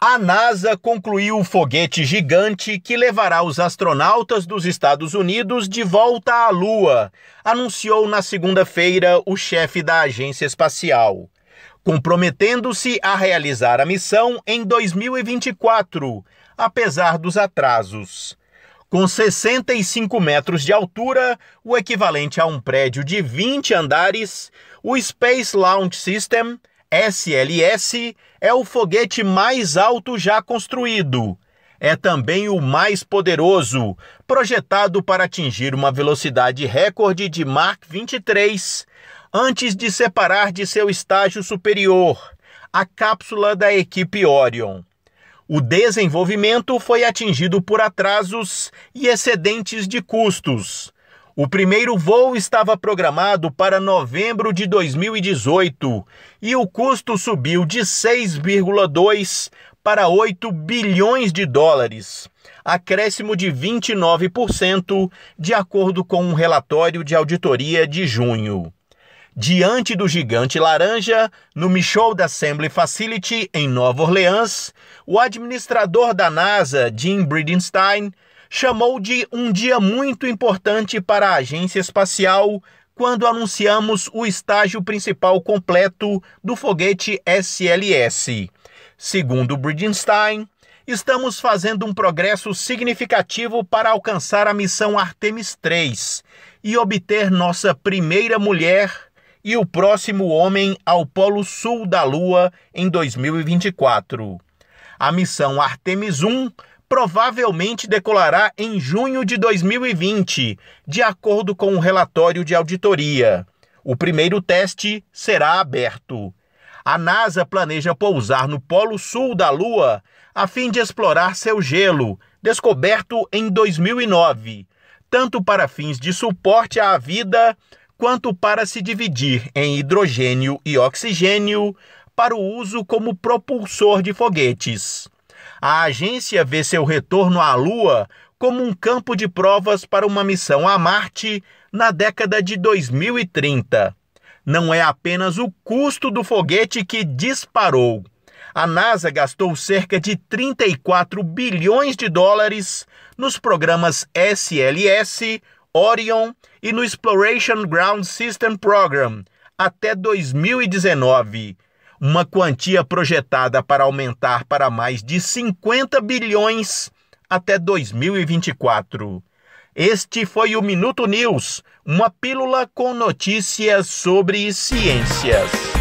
A NASA concluiu o foguete gigante que levará os astronautas dos Estados Unidos de volta à Lua, anunciou na segunda-feira o chefe da agência espacial, comprometendo-se a realizar a missão em 2024, apesar dos atrasos. Com 65 metros de altura, o equivalente a um prédio de 20 andares, o Space Launch System SLS é o foguete mais alto já construído. É também o mais poderoso, projetado para atingir uma velocidade recorde de Mach 23 antes de separar de seu estágio superior, a cápsula da equipe Orion. O desenvolvimento foi atingido por atrasos e excedentes de custos, o primeiro voo estava programado para novembro de 2018 e o custo subiu de 6,2 para 8 bilhões de dólares, acréscimo de 29%, de acordo com um relatório de auditoria de junho. Diante do gigante laranja, no Michaud Assembly Facility, em Nova Orleans, o administrador da NASA, Jim Bridenstine, chamou de um dia muito importante para a agência espacial quando anunciamos o estágio principal completo do foguete SLS. Segundo Bridenstine, estamos fazendo um progresso significativo para alcançar a missão Artemis 3 e obter nossa primeira mulher e o próximo homem ao Polo Sul da Lua em 2024. A missão Artemis 1 provavelmente decolará em junho de 2020, de acordo com o um relatório de auditoria. O primeiro teste será aberto. A NASA planeja pousar no Polo Sul da Lua a fim de explorar seu gelo, descoberto em 2009, tanto para fins de suporte à vida quanto para se dividir em hidrogênio e oxigênio para o uso como propulsor de foguetes a agência vê seu retorno à Lua como um campo de provas para uma missão a Marte na década de 2030. Não é apenas o custo do foguete que disparou. A NASA gastou cerca de 34 bilhões de dólares nos programas SLS, Orion e no Exploration Ground System Program até 2019 uma quantia projetada para aumentar para mais de 50 bilhões até 2024. Este foi o Minuto News, uma pílula com notícias sobre ciências.